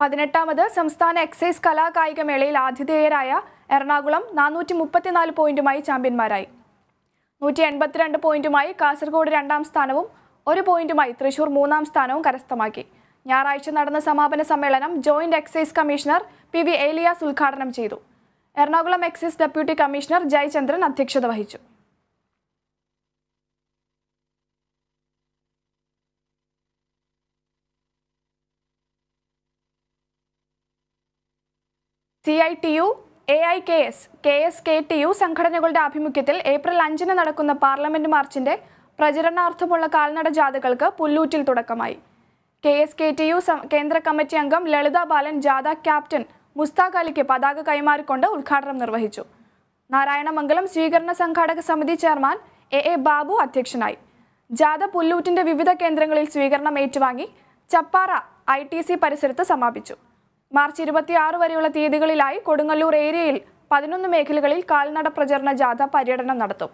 പതിനെട്ടാമത് സംസ്ഥാന എക്സൈസ് കലാകായിക മേളയിൽ ആതിഥേയരായ എറണാകുളം നാനൂറ്റി മുപ്പത്തിനാല് പോയിന്റുമായി ചാമ്പ്യന്മാരായി നൂറ്റി എൺപത്തിരണ്ട് പോയിന്റുമായി കാസർഗോഡ് രണ്ടാം സ്ഥാനവും ഒരു പോയിന്റുമായി തൃശൂർ മൂന്നാം സ്ഥാനവും കരസ്ഥമാക്കി ഞായറാഴ്ച നടന്ന സമാപന സമ്മേളനം joint excise commissioner P V Elias ഉദ്ഘാടനം ചെയ്തു Ernakulam excise deputy commissioner Jayachandran അധ്യക്ഷത വഹിച്ചു C I T U A I K S K S K T U സംഘടനകളുടെ ആഭിമുഖ്യത്തിൽ ഏപ്രിൽ അഞ്ചിന് നടക്കുന്ന പാർലമെന്റ് മാർച്ചിന്റെ പ്രചരണാർത്ഥമുള്ള കാൽനട ജാഥകൾക്ക് പുല്ലൂറ്റിൽ തുടക്കമായി K S K T U കേന്ദ്ര കമ്മിറ്റി അംഗം ലളിത ബാലൻ ജാഥ ക്യാപ്റ്റൻ മുസ്താഖ് അലിക്ക് പതാക കൈമാറിക്കൊണ്ട് ഉദ്ഘാടനം നിർവഹിച്ചു നാരായണമംഗലം സ്വീകരണ സംഘാടക സമിതി ചെയർമാൻ എ എ ബാബു അധ്യക്ഷനായി ജാഥ പുല്ലൂറ്റിന്റെ വിവിധ കേന്ദ്രങ്ങളിൽ സ്വീകരണം ഏറ്റുവാങ്ങി ചപ്പാറ ഐ ടി സി പരിസരത്ത് സമാപിച്ചു മാർച്ച് ഇരുപത്തിയാറ് വരെയുള്ള തീയതികളിലായി കൊടുങ്ങല്ലൂർ ഏരിയയിൽ പതിനൊന്ന് മേഖലകളിൽ കാൽനട പ്രചരണ ജാഥ പര്യടനം നടത്തും